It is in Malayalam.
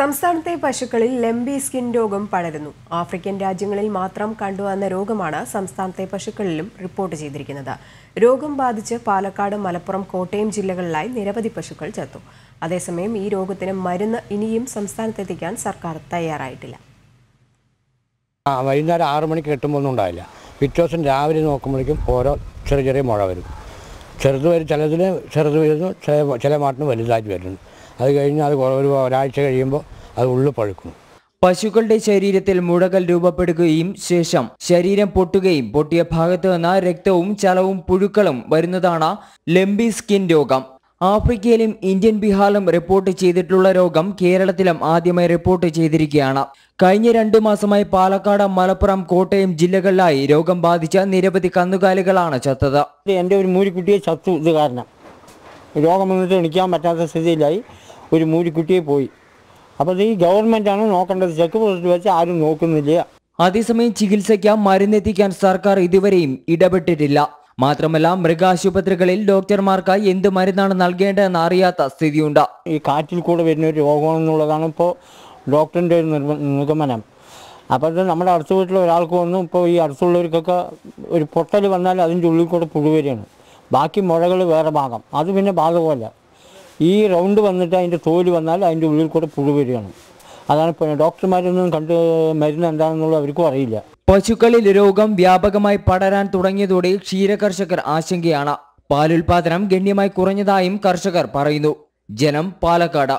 സംസ്ഥാനത്തെ പശുക്കളിൽ ലംബി സ്കിൻ രോഗം പടരുന്നു ആഫ്രിക്കൻ രാജ്യങ്ങളിൽ മാത്രം കണ്ടുവന്ന രോഗമാണ് സംസ്ഥാനത്തെ പശുക്കളിലും റിപ്പോർട്ട് ചെയ്തിരിക്കുന്നത് രോഗം ബാധിച്ച് പാലക്കാട് മലപ്പുറം കോട്ടയം ജില്ലകളിലായി നിരവധി പശുക്കൾ ചത്തു അതേസമയം ഈ രോഗത്തിന് മരുന്ന് ഇനിയും സംസ്ഥാനത്തെത്തിക്കാൻ സർക്കാർ തയ്യാറായിട്ടില്ല ആ വൈകുന്നേരം ആറു മണിക്ക് എത്തുമ്പോഴൊന്നും ഉണ്ടാവില്ല പിറ്റേ ദിവസം രാവിലെ നോക്കുമ്പോഴേക്കും ഓരോ ചെറിയ ചെറിയ മുഴ വരും ചെറുത് വരും ചിലതിന് ചെറുത് വരുന്നു ചില ചില മാട്ടിന് വലുതായിട്ട് വരുന്നു അത് കഴിഞ്ഞ് അത് ഒരു ഒരാഴ്ച കഴിയുമ്പോൾ അത് ഉള്ളു പഴുക്കും പശുക്കളുടെ ശരീരത്തിൽ മുഴകൾ രൂപപ്പെടുകയും ശേഷം ശരീരം പൊട്ടുകയും പൊട്ടിയ ഭാഗത്ത് നിന്ന് രക്തവും ചലവും പുഴുക്കളും വരുന്നതാണ് ലംബി സ്കിൻ രോഗം ആഫ്രിക്കയിലും ഇന്ത്യൻ ബിഹാറിലും റിപ്പോർട്ട് ചെയ്തിട്ടുള്ള രോഗം കേരളത്തിലും ആദ്യമായി റിപ്പോർട്ട് ചെയ്തിരിക്കുകയാണ് കഴിഞ്ഞ രണ്ടു മാസമായി പാലക്കാട് മലപ്പുറം കോട്ടയം ജില്ലകളിലായി രോഗം ബാധിച്ച നിരവധി കന്നുകാലികളാണ് ചത്തത് എന്റെ ഒരു മൂലിക്കുട്ടിയെ ചത്തു ഇത് കാരണം രോഗം വന്നിട്ട് എണിക്കാൻ പറ്റാത്ത സ്ഥിതിയിലായി ഒരു മൂരിക്കുട്ടിയെ പോയി അപ്പോൾ ഈ ഗവൺമെന്റാണ് നോക്കേണ്ടത് ചെക്ക് പോസ്റ്റ് വെച്ച് ആരും നോക്കുന്നില്ല അതേസമയം ചികിത്സയ്ക്ക് മരുന്നെത്തിക്കാൻ സർക്കാർ ഇതുവരെയും ഇടപെട്ടിട്ടില്ല മാത്രമല്ല മൃഗാശുപത്രികളിൽ ഡോക്ടർമാർക്കായി എന്ത് മരുന്നാണ് നൽകേണ്ടതെന്ന് അറിയാത്ത സ്ഥിതിയുണ്ട് ഈ കാറ്റിൽ കൂടെ വരുന്ന ഒരു രോഗമാണെന്നുള്ളതാണ് ഇപ്പോൾ ഡോക്ടറിൻ്റെ ഒരു നിഗമനം അപ്പോൾ നമ്മുടെ അടുത്ത വീട്ടിലെ ഒരാൾക്ക് വന്നു ഇപ്പോൾ ഈ അടുത്തുള്ളവർക്കൊക്കെ ഒരു പൊട്ടൽ വന്നാൽ അതിൻ്റെ ഉള്ളിൽ കൂടെ പുഴുവരെയാണ് ബാക്കി മുഴകൾ വേറെ ഭാഗം അത് പിന്നെ ബാധകമല്ല ഈ റൗണ്ട് വന്നിട്ട് അതിൻ്റെ തോല് വന്നാൽ അതിൻ്റെ ഉള്ളിൽ കൂടെ പുഴു വരികയാണ് അതാണ് ഇപ്പോൾ ഡോക്ടർമാരൊന്നും കണ്ട് മരുന്ന് എന്താണെന്നുള്ളത് അവർക്കും അറിയില്ല പശുക്കളിൽ രോഗം വ്യാപകമായി പടരാൻ തുടങ്ങിയതോടെ ക്ഷീരകർഷകർ ആശങ്കയാണ് പാലുൽപാദനം ഗണ്യമായി കുറഞ്ഞതായും കർഷകർ പറയുന്നു ജനം പാലക്കാട്